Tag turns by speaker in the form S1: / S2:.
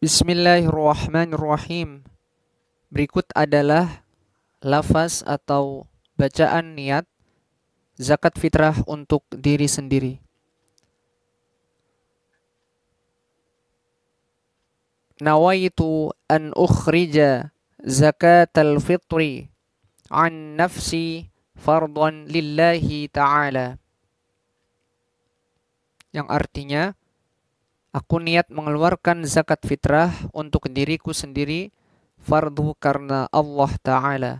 S1: Bismillahirrahmanirrahim. Berikut adalah lafaz atau bacaan niat zakat fitrah untuk diri sendiri. Nawaitu an ukhrija zakat al-fitri an nafsi fardhan lillahi ta'ala. Yang artinya, Aku niat mengeluarkan zakat fitrah untuk diriku sendiri fardhu karena Allah Ta'ala.